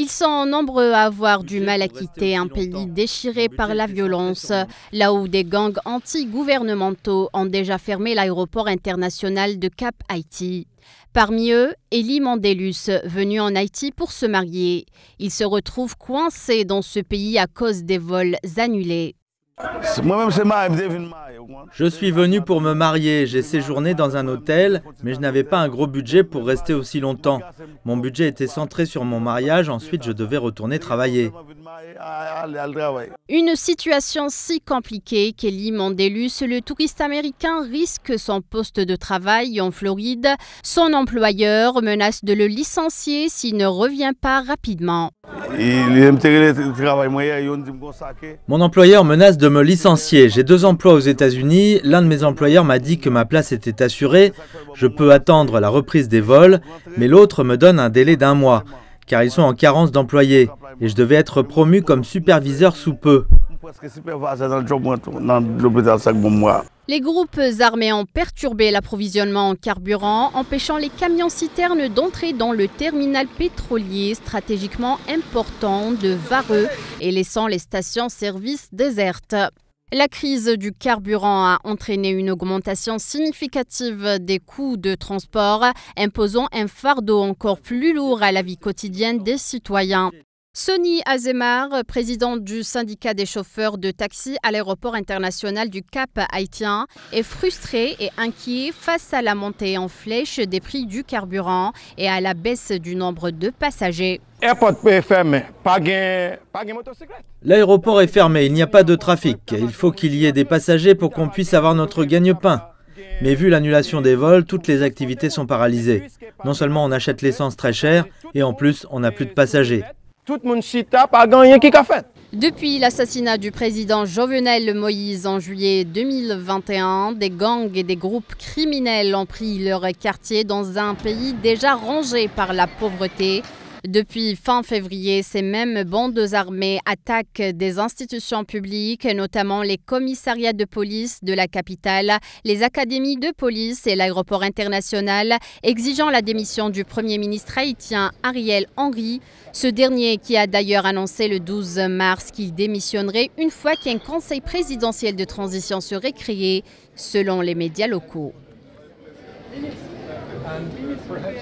Ils sont nombreux à avoir du mal à quitter un pays déchiré par la violence, là où des gangs anti-gouvernementaux ont déjà fermé l'aéroport international de Cap Haïti. Parmi eux, Elie Mandelus, venu en Haïti pour se marier. Il se retrouve coincé dans ce pays à cause des vols annulés. Je suis venu pour me marier, j'ai séjourné dans un hôtel, mais je n'avais pas un gros budget pour rester aussi longtemps. Mon budget était centré sur mon mariage, ensuite je devais retourner travailler. Une situation si compliquée qu'Eli Mandelus, le touriste américain, risque son poste de travail en Floride. Son employeur menace de le licencier s'il ne revient pas rapidement. Mon employeur menace de me licencier. J'ai deux emplois aux États-Unis. L'un de mes employeurs m'a dit que ma place était assurée. Je peux attendre la reprise des vols, mais l'autre me donne un délai d'un mois, car ils sont en carence d'employés et je devais être promu comme superviseur sous peu. Les groupes armés ont perturbé l'approvisionnement en carburant, empêchant les camions-citernes d'entrer dans le terminal pétrolier stratégiquement important de Vareux et laissant les stations-service désertes. La crise du carburant a entraîné une augmentation significative des coûts de transport, imposant un fardeau encore plus lourd à la vie quotidienne des citoyens. Sony Azemar, président du syndicat des chauffeurs de taxi à l'aéroport international du Cap haïtien, est frustré et inquiet face à la montée en flèche des prix du carburant et à la baisse du nombre de passagers. L'aéroport est fermé, il n'y a pas de trafic. Il faut qu'il y ait des passagers pour qu'on puisse avoir notre gagne-pain. Mais vu l'annulation des vols, toutes les activités sont paralysées. Non seulement on achète l'essence très chère, et en plus on n'a plus de passagers tout le monde tape pas qui Depuis l'assassinat du président Jovenel Moïse en juillet 2021, des gangs et des groupes criminels ont pris leur quartier dans un pays déjà rongé par la pauvreté. Depuis fin février, ces mêmes bandes armées attaquent des institutions publiques, notamment les commissariats de police de la capitale, les académies de police et l'aéroport international, exigeant la démission du Premier ministre haïtien Ariel Henry, ce dernier qui a d'ailleurs annoncé le 12 mars qu'il démissionnerait une fois qu'un conseil présidentiel de transition serait créé, selon les médias locaux.